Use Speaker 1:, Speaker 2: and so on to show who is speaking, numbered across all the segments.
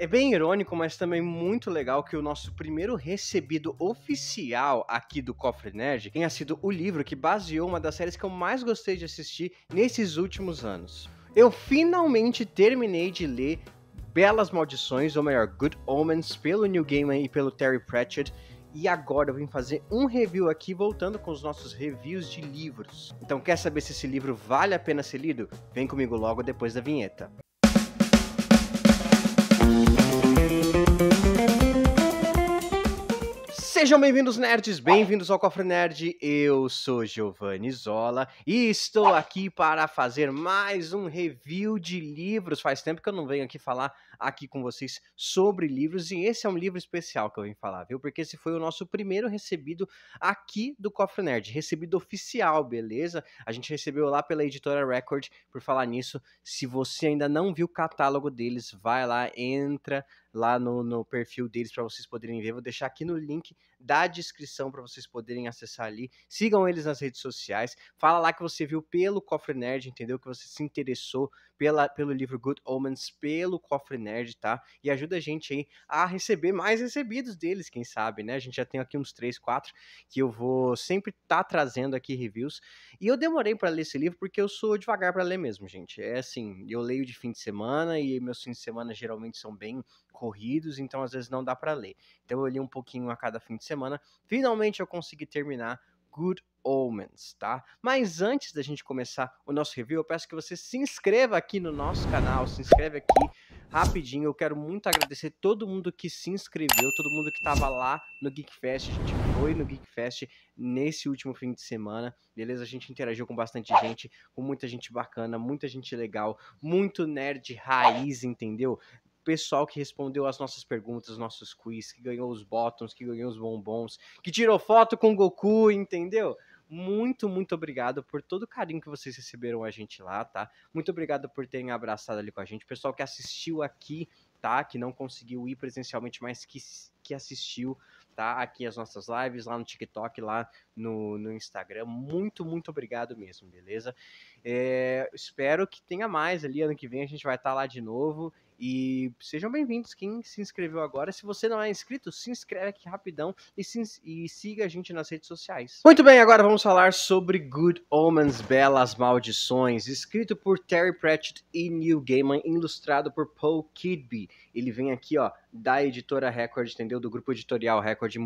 Speaker 1: É bem irônico, mas também muito legal que o nosso primeiro recebido oficial aqui do Cofre Nerd tenha sido o livro que baseou uma das séries que eu mais gostei de assistir nesses últimos anos. Eu finalmente terminei de ler Belas Maldições, ou melhor, Good Omens, pelo New Gaiman e pelo Terry Pratchett, e agora eu vim fazer um review aqui, voltando com os nossos reviews de livros. Então, quer saber se esse livro vale a pena ser lido? Vem comigo logo depois da vinheta. Sejam bem-vindos, nerds, bem-vindos ao Cofre Nerd. Eu sou Giovanni Zola e estou aqui para fazer mais um review de livros. Faz tempo que eu não venho aqui falar aqui com vocês sobre livros e esse é um livro especial que eu vim falar, viu? Porque esse foi o nosso primeiro recebido aqui do Cofre Nerd, recebido oficial, beleza? A gente recebeu lá pela editora Record, por falar nisso, se você ainda não viu o catálogo deles, vai lá, entra lá no, no perfil deles para vocês poderem ver. Vou deixar aqui no link da descrição para vocês poderem acessar ali. Sigam eles nas redes sociais. Fala lá que você viu pelo Cofre Nerd, entendeu? Que você se interessou pela, pelo livro Good Omens, pelo Cofre Nerd, tá? E ajuda a gente aí a receber mais recebidos deles, quem sabe, né? A gente já tem aqui uns 3, 4 que eu vou sempre estar tá trazendo aqui reviews. E eu demorei para ler esse livro porque eu sou devagar para ler mesmo, gente. É assim, eu leio de fim de semana e meus fins de semana geralmente são bem corridos, então às vezes não dá para ler. Então eu li um pouquinho a cada fim de semana. Finalmente eu consegui terminar Good Omens, tá? Mas antes da gente começar o nosso review, eu peço que você se inscreva aqui no nosso canal, se inscreve aqui rapidinho. Eu quero muito agradecer todo mundo que se inscreveu, todo mundo que estava lá no Geek Fest. A gente foi no Geek Fest nesse último fim de semana, beleza? A gente interagiu com bastante gente, com muita gente bacana, muita gente legal, muito nerd raiz, entendeu? pessoal que respondeu as nossas perguntas, nossos quiz, que ganhou os bottoms, que ganhou os bombons, que tirou foto com Goku, entendeu? muito, muito obrigado por todo o carinho que vocês receberam a gente lá, tá? Muito obrigado por terem abraçado ali com a gente. Pessoal que assistiu aqui, tá? Que não conseguiu ir presencialmente, mas que, que assistiu, tá? Aqui as nossas lives, lá no TikTok, lá no, no Instagram. Muito, muito obrigado mesmo, beleza? É, espero que tenha mais ali. Ano que vem a gente vai estar tá lá de novo. E sejam bem-vindos quem se inscreveu agora. Se você não é inscrito, se inscreve aqui rapidão e, se, e siga a gente nas redes sociais. Muito bem, agora vamos falar sobre Good Omens, Belas Maldições, escrito por Terry Pratchett e Neil Gaiman, ilustrado por Paul Kidby. Ele vem aqui, ó, da editora Record, entendeu? Do grupo editorial Record,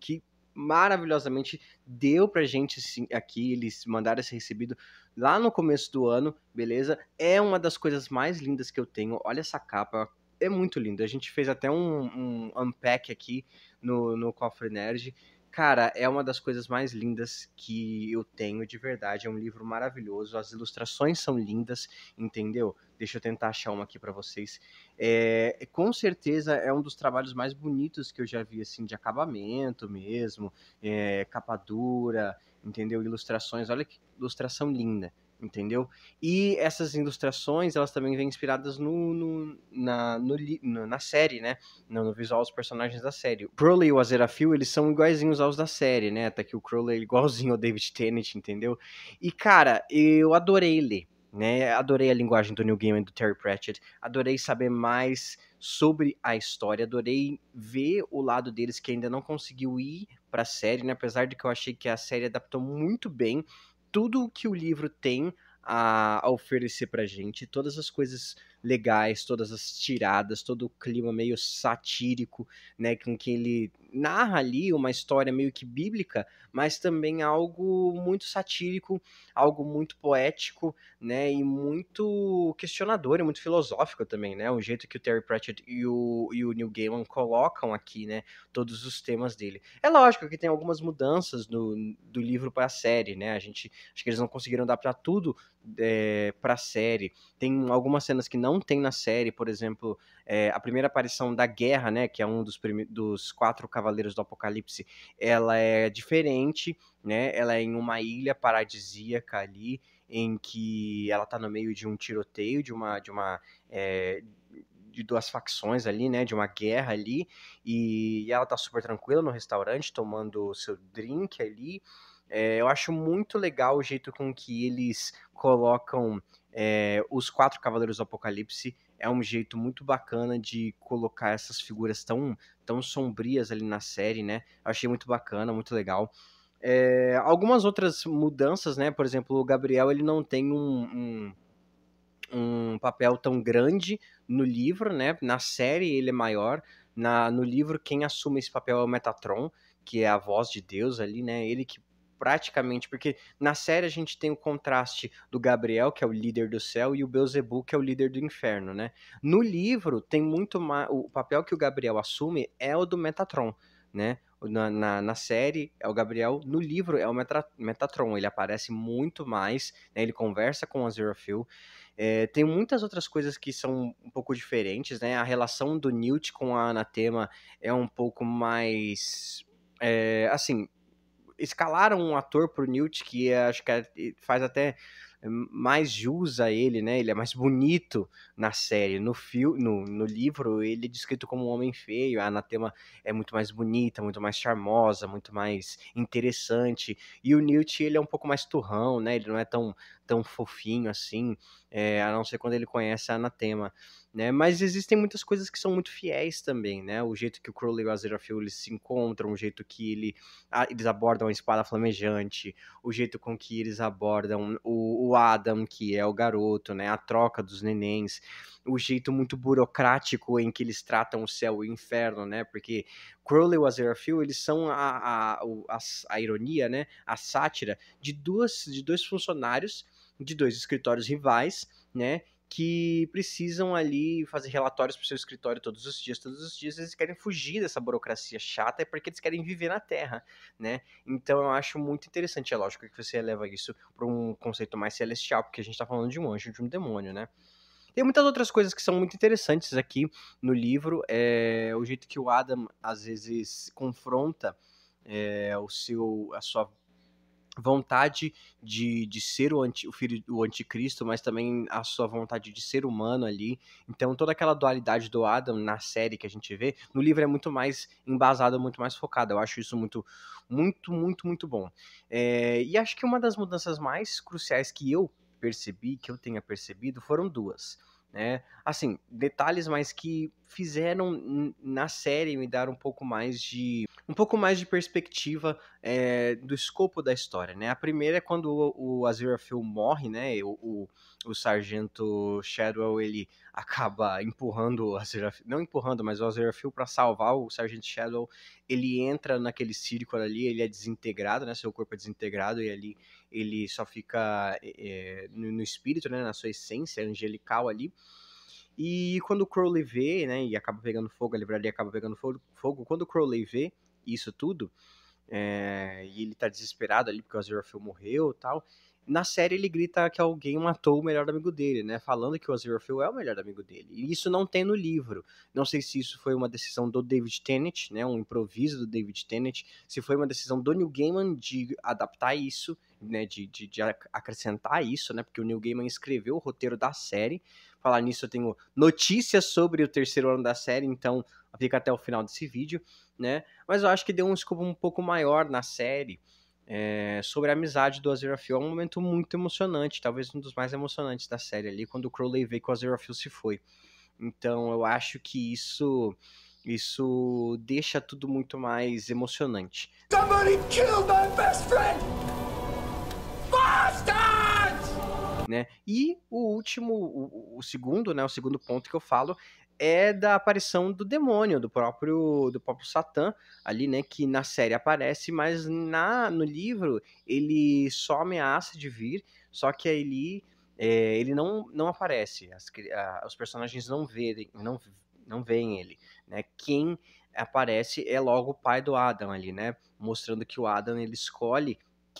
Speaker 1: que maravilhosamente deu pra gente assim, aqui, eles mandaram esse recebido lá no começo do ano, beleza? É uma das coisas mais lindas que eu tenho, olha essa capa, é muito linda. A gente fez até um, um unpack aqui no, no Cofre Nerd, Cara, é uma das coisas mais lindas que eu tenho de verdade. É um livro maravilhoso. As ilustrações são lindas, entendeu? Deixa eu tentar achar uma aqui para vocês. É, é, com certeza é um dos trabalhos mais bonitos que eu já vi, assim, de acabamento mesmo, é, capa dura, entendeu? Ilustrações. Olha que ilustração linda, entendeu? E essas ilustrações, elas também vêm inspiradas no, no, na, no, no na série, né? No, no, visual dos personagens da série. O Crowley e o Azerafil, eles são iguaizinhos aos da série, né? Até que o Crowley é igualzinho ao David Tennant, entendeu? E, cara, eu adorei ler, né? Adorei a linguagem do Neil Gaiman e do Terry Pratchett. Adorei saber mais sobre a história. Adorei ver o lado deles que ainda não conseguiu ir para a série, né? apesar de que eu achei que a série adaptou muito bem tudo o que o livro tem a, oferecer pra gente, todas as coisas legais, todas as tiradas, todo o clima meio satírico, né, com que ele narra ali uma história meio que bíblica, mas também algo muito satírico, algo muito poético, né, e muito questionador e muito filosófico também, né, o jeito que o Terry Pratchett e o, e o Neil Gaiman colocam aqui, né, todos os temas dele. É lógico que tem algumas mudanças do, do livro para a série, né, a gente, acho que eles não conseguiram dar para tudo é, para a série, tem algumas cenas que não tem na série, por exemplo, é, a primeira aparição da guerra, né, que é um dos, dos quatro Cavaleiros do Apocalipse, ela é diferente, né? Ela é em uma ilha paradisíaca ali, em que ela tá no meio de um tiroteio, de uma... De uma é, de duas facções ali, né? De uma guerra ali. E, ela tá super tranquila no restaurante, tomando seu drink ali. É, eu acho muito legal o jeito com que eles colocam é, os quatro Cavaleiros do Apocalipse é um jeito muito bacana de colocar essas figuras tão, tão sombrias ali na série, né? achei muito bacana, muito legal. É, algumas outras mudanças, né? Por exemplo, o Gabriel ele não tem um, um, um papel tão grande no livro, né? Na série ele é maior. Na, no livro, quem assume esse papel é o Metatron, que é a voz de Deus ali, né? Ele que praticamente, porque na série a gente tem o contraste do Gabriel, que é o líder do céu, e o Beelzebub, que é o líder do inferno, né? No livro, tem muito mais... O papel que o Gabriel assume é o do Metatron, né? Na, na, na, série é o Gabriel, no livro é o Metatron, ele aparece muito mais, né? ele conversa com a Zero É, tem muitas outras coisas que são um pouco diferentes, né? A relação do Newt com a Anatema é um pouco mais. É, assim, escalaram um ator pro Newt que é, acho que é, faz até eh, mais jus a ele, né? Ele é mais bonito, na série. No, fio, no, no livro, ele é descrito como um homem feio, a Anatema é muito mais bonita, muito mais charmosa, muito mais interessante. E o Newt, ele é um pouco mais turrão, né? Ele não é tão, tão fofinho assim, é, a não ser quando ele conhece a Anatema. Né? Mas existem muitas coisas que são muito fiéis também, né? O jeito que o Crowley e o Aziraphale eles se encontram, o jeito que ele, a, eles abordam a espada flamejante, o jeito com que eles abordam o, o, Adam, que é o garoto, né? A troca dos nenéns o jeito muito burocrático em que eles tratam o céu e o inferno, né? Porque Crowley e o Aziraphale, eles são a, a, a, a, ironia, né? A sátira de, duas, de dois funcionários de dois escritórios rivais, né? que precisam ali fazer relatórios para o seu escritório todos os dias, todos os dias eles querem fugir dessa burocracia chata, é porque eles querem viver na Terra, né? Então eu acho muito interessante, é lógico que você eleva isso para um conceito mais celestial, porque a gente está falando de um anjo, de um demônio, né? Tem muitas outras coisas que são muito interessantes aqui no livro. É, o jeito que o Adam às vezes confronta é, o seu, a sua vontade de, de ser o, anti, o filho do anticristo, mas também a sua vontade de ser humano ali. Então toda aquela dualidade do Adam na série que a gente vê, no livro é muito mais embasado, muito mais focado. Eu acho isso muito, muito, muito, muito bom. É, e acho que uma das mudanças mais cruciais que eu percebi, que eu tenha percebido, foram duas. Né? Assim, detalhes, mas que fizeram na série me dar um pouco mais de um pouco mais de perspectiva é, do escopo da história, né? A primeira é quando o, o Aziraphale morre, né? O, o, o, sargento Shadwell ele acaba empurrando o Aziraphale, não empurrando, mas o Aziraphale para salvar o sargento Shadwell, ele entra naquele círculo ali, ele é desintegrado, né? Seu corpo é desintegrado e ali ele só fica é, no, no, espírito, né, na sua essência angelical ali. E quando o Crowley vê, né, e acaba pegando fogo, a livraria acaba pegando fogo, quando o Crowley vê isso tudo, é, e ele tá desesperado ali porque o Aziraphale morreu tal, na série ele grita que alguém matou o melhor amigo dele, né? Falando que o Aziraphale é o melhor amigo dele. E isso não tem no livro. Não sei se isso foi uma decisão do David Tennant, né? Um improviso do David Tennant. Se foi uma decisão do Neil Gaiman de adaptar isso né, de, de, de, acrescentar isso, né? Porque o Neil Gaiman escreveu o roteiro da série. Falar nisso, eu tenho notícias sobre o terceiro ano da série, então fica até o final desse vídeo, né? Mas eu acho que deu um escopo um pouco maior na série. É, sobre a amizade do Aziraphale, é um momento muito emocionante, talvez um dos mais emocionantes da série ali, quando o Crowley veio que o Aziraphale se foi. Então eu acho que isso isso deixa tudo muito mais emocionante. Somebody killed my best friend! Né? E o último, o, o segundo, né, o segundo ponto que eu falo é da aparição do demônio, do próprio do próprio Satã, ali, né, que na série aparece, mas na no livro ele só ameaça de vir, só que ele é, ele não, não aparece, as, a, os personagens não veem não não veem ele, né? Quem aparece é logo o pai do Adam ali, né? Mostrando que o Adam ele escolhe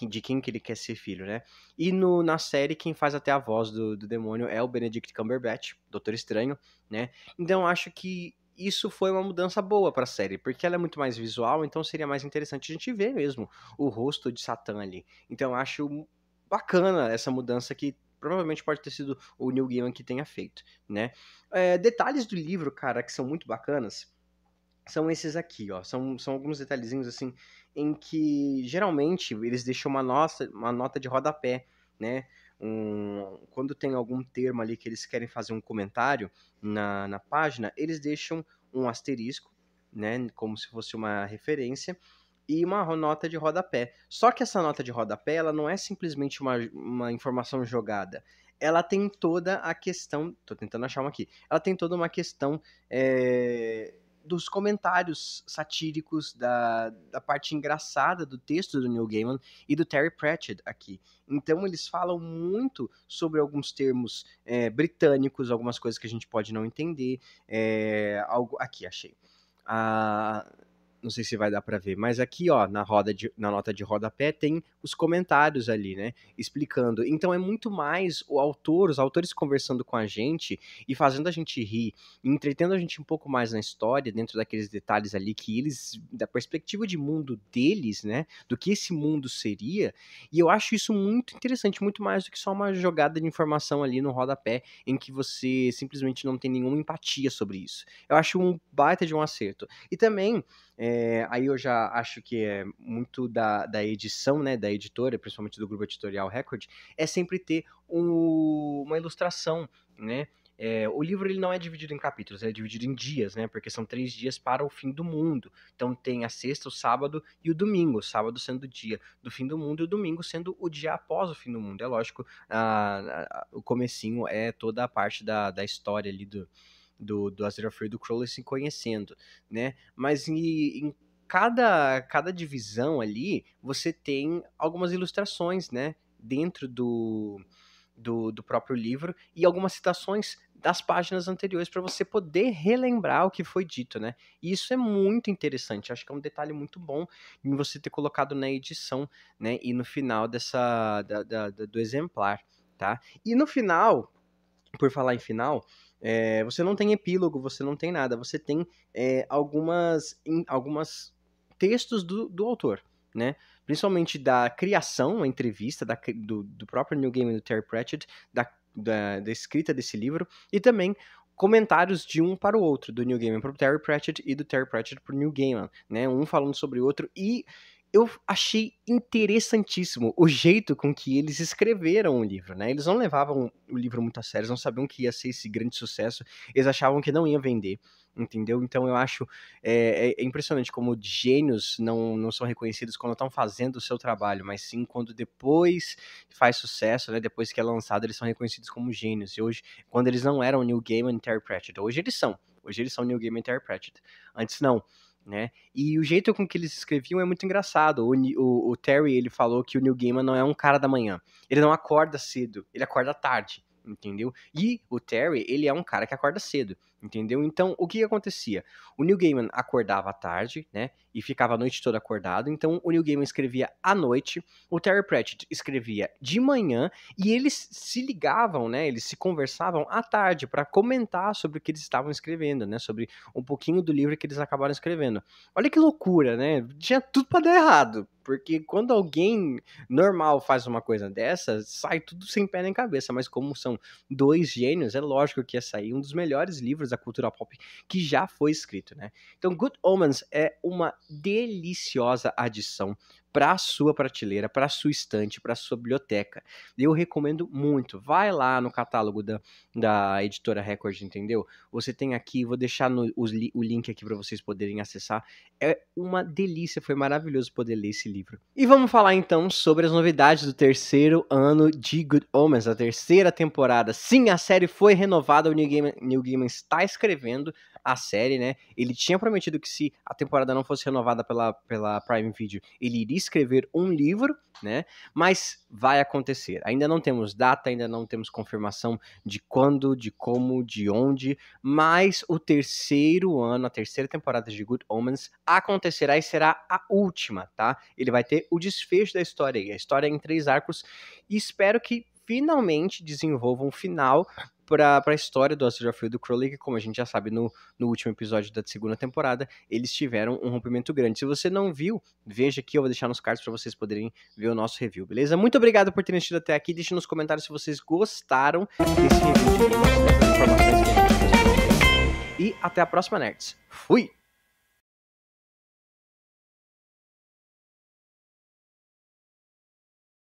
Speaker 1: de quem que ele quer ser filho, né? E no, na série, quem faz até a voz do, do demônio é o Benedict Cumberbatch, Doutor Estranho, né? Então acho que isso foi uma mudança boa para a série, porque ela é muito mais visual, então seria mais interessante a gente ver mesmo o rosto de Satã ali. Então acho bacana essa mudança que provavelmente pode ter sido o Neil Gaiman que tenha feito, né? É, detalhes do livro, cara, que são muito bacanas são esses aqui, ó. São, são alguns detalhezinhos assim em que geralmente eles deixam uma, nossa, uma nota de rodapé, né? Um, quando tem algum termo ali que eles querem fazer um comentário na, na página, eles deixam um asterisco, né? Como se fosse uma referência e uma nota de rodapé. Só que essa nota de rodapé, ela não é simplesmente uma, uma informação jogada. Ela tem toda a questão. Tô tentando achar uma aqui. Ela tem toda uma questão. É dos comentários satíricos, da, da parte engraçada do texto do Neil Gaiman e do Terry Pratchett aqui. Então eles falam muito sobre alguns termos é, britânicos, algumas coisas que a gente pode não entender. É, algo, aqui, achei. Ah, não sei se vai dar para ver, mas aqui, ó, na roda de, na nota de rodapé tem os comentários ali, né, explicando. Então é muito mais o autor, os autores conversando com a gente e fazendo a gente rir, entretendo a gente um pouco mais na história, dentro daqueles detalhes ali que eles da perspectiva de mundo deles, né, do que esse mundo seria. E eu acho isso muito interessante, muito mais do que só uma jogada de informação ali no rodapé em que você simplesmente não tem nenhuma empatia sobre isso. Eu acho um baita de um acerto. E também é, aí eu já acho que é muito da, da edição, né, da editora, principalmente do grupo editorial Record, é sempre ter um, uma ilustração, né? É, o livro ele não é dividido em capítulos, ele é dividido em dias, né? Porque são três dias para o fim do mundo. Então tem a sexta, o sábado e o domingo. O sábado sendo o dia do fim do mundo e o domingo sendo o dia após o fim do mundo. É lógico, a, a, o comecinho é toda a parte da, da história ali do, do, do Aziraphale e do Crowley se conhecendo, né? Mas em, em cada, cada divisão ali, você tem algumas ilustrações, né? Dentro do, do, do próprio livro e algumas citações das páginas anteriores para você poder relembrar o que foi dito, né? E isso é muito interessante, acho que é um detalhe muito bom em você ter colocado na edição, né? E no final dessa da, da, do exemplar, tá? E no final, por falar em final, é, você não tem epílogo, você não tem nada, você tem é, algumas, algumas textos do, do autor, né? Principalmente da criação, a entrevista da, do, do próprio New Game do Terry Pratchett, da, da, da escrita desse livro, e também comentários de um para o outro, do New Game para o Terry Pratchett e do Terry Pratchett para o New Game, né? Um falando sobre o outro e eu achei interessantíssimo o jeito com que eles escreveram o livro, né? Eles não levavam o livro muito a sério, eles não sabiam que ia ser esse grande sucesso, eles achavam que não ia vender, entendeu? Então eu acho eh, é, é impressionante como gênios não, não são reconhecidos quando estão fazendo o seu trabalho, mas sim quando depois faz sucesso, né? Depois que é lançado, eles são reconhecidos como gênios. E hoje, quando eles não eram New Game Interpreted, hoje eles são. Hoje eles são New Game Interpreted. Antes não né? E o jeito com que eles escreviam é muito engraçado. O, o, o, Terry, ele falou que o Neil Gaiman não é um cara da manhã. Ele não acorda cedo, ele acorda tarde, entendeu? E o Terry, ele é um cara que acorda cedo entendeu? Então, o que acontecia? O Neil Gaiman acordava à tarde, né, e ficava a noite toda acordado, então o Neil Gaiman escrevia à noite, o Terry Pratchett escrevia de manhã, e eles se ligavam, né, eles se conversavam à tarde para comentar sobre o que eles estavam escrevendo, né, sobre um pouquinho do livro que eles acabaram escrevendo. Olha que loucura, né? Tinha tudo para dar errado, porque quando alguém normal faz uma coisa dessa, sai tudo sem pé nem cabeça, mas como são dois gênios, é lógico que ia sair um dos melhores livros da cultura pop que já foi escrito, né? Então, Good Omens é uma deliciosa adição para a sua prateleira, para a sua estante, para a sua biblioteca. Eu recomendo muito. Vai lá no catálogo da, da editora Record, entendeu? Você tem aqui, vou deixar no, os, o link aqui para vocês poderem acessar. É uma delícia, foi maravilhoso poder ler esse livro. E vamos falar então sobre as novidades do terceiro ano de Good Omens, a terceira temporada. Sim, a série foi renovada, o New Gaiman, Neil Gaiman está escrevendo a série, né? Ele tinha prometido que se a temporada não fosse renovada pela, pela Prime Video, ele iria escrever um livro, né? Mas vai acontecer. Ainda não temos data, ainda não temos confirmação de quando, de como, de onde, mas o terceiro ano, a terceira temporada de Good Omens acontecerá e será a última, tá? Ele vai ter o desfecho da história aí, a história é em três arcos, e espero que finalmente desenvolva um final para a história do Azure e do Crowley, que como a gente já sabe no, no último episódio da segunda temporada, eles tiveram um rompimento grande. Se você não viu, veja aqui, eu vou deixar nos cards para vocês poderem ver o nosso review, beleza? Muito obrigado por terem assistido até aqui, deixe nos comentários se vocês gostaram desse review de E até a próxima, Nerds. Fui!